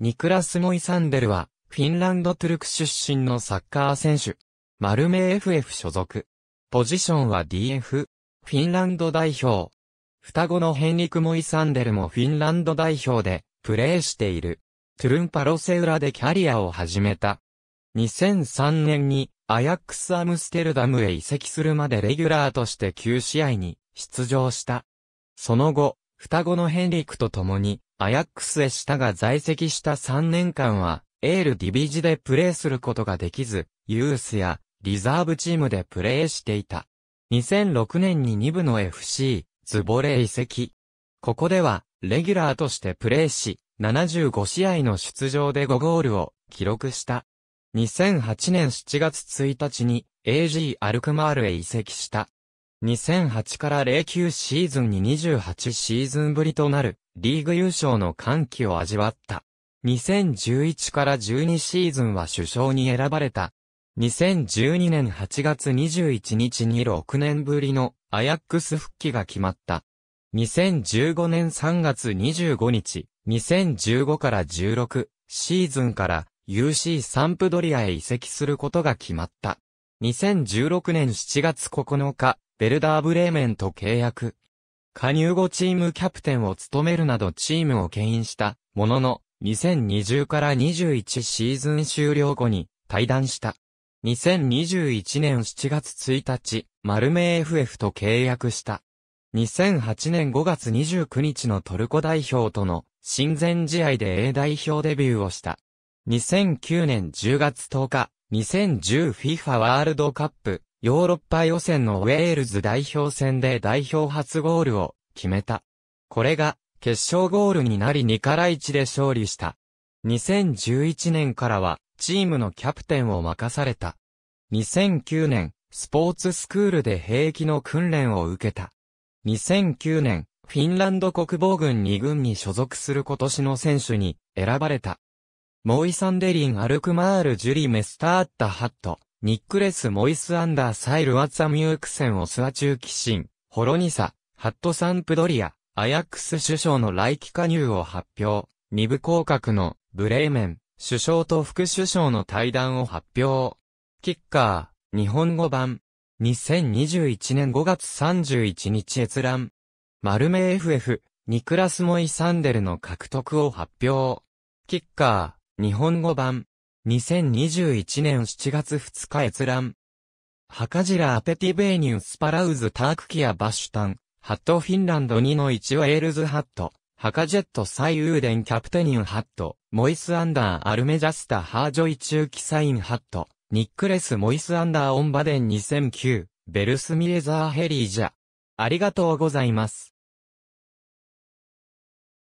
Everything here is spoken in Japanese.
ニクラス・モイサンデルは、フィンランド・トゥルク出身のサッカー選手。マルメ FF 所属。ポジションは DF。フィンランド代表。双子のヘンリク・モイサンデルもフィンランド代表で、プレーしている。トゥルンパロセウラでキャリアを始めた。2003年にアヤックスアムステルダムへ移籍するまでレギュラーとして9試合に出場した。その後、双子のヘンリクと共に、アヤックスへしたが在籍した3年間は、エールディビジでプレーすることができず、ユースやリザーブチームでプレーしていた。2006年に2部の FC、ズボレ移籍。ここでは、レギュラーとしてプレーし、75試合の出場で5ゴールを記録した。2008年7月1日に AG アルクマールへ移籍した。2008から09シーズンに28シーズンぶりとなるリーグ優勝の歓喜を味わった。2011から12シーズンは首相に選ばれた。2012年8月21日に6年ぶりのアヤックス復帰が決まった。2015年3月25日、2015から16シーズンから UC サンプドリアへ移籍することが決まった。2016年7月9日、ベルダーブレーメンと契約。加入後チームキャプテンを務めるなどチームを牽引したものの、2020から21シーズン終了後に退団した。2021年7月1日、マルメ FF と契約した。2008年5月29日のトルコ代表との親善試合で A 代表デビューをした。2009年10月10日、2010FIFA ワールドカップヨーロッパ予選のウェールズ代表戦で代表初ゴールを決めた。これが決勝ゴールになり2から1で勝利した。2011年からはチームのキャプテンを任された。2009年、スポーツスクールで兵役の訓練を受けた。2009年、フィンランド国防軍2軍に所属する今年の選手に選ばれた。モイサンデリン・アルクマール・ジュリ・メスターッタ・ハット。ニックレス・モイス・アンダー・サイル・ワッツア・ミュークセン・オスー・中シン、ホロニサ、ハット・サンプドリア、アヤックス首相の来期加入を発表、二部降格の、ブレーメン、首相と副首相の対談を発表。キッカー、日本語版、2021年5月31日閲覧。丸目 FF、ニクラス・モイ・サンデルの獲得を発表。キッカー、日本語版、2021年7月2日閲覧。ハカジラアペティベーニュスパラウズタークキアバッシュタン、ハットフィンランド2の1ウェールズハット、ハカジェットサイウーデンキャプテニュンハット、モイスアンダーアルメジャスタハージョイ中期サインハット、ニックレスモイスアンダーオンバデン2009、ベルスミレザーヘリージャ。ありがとうございます。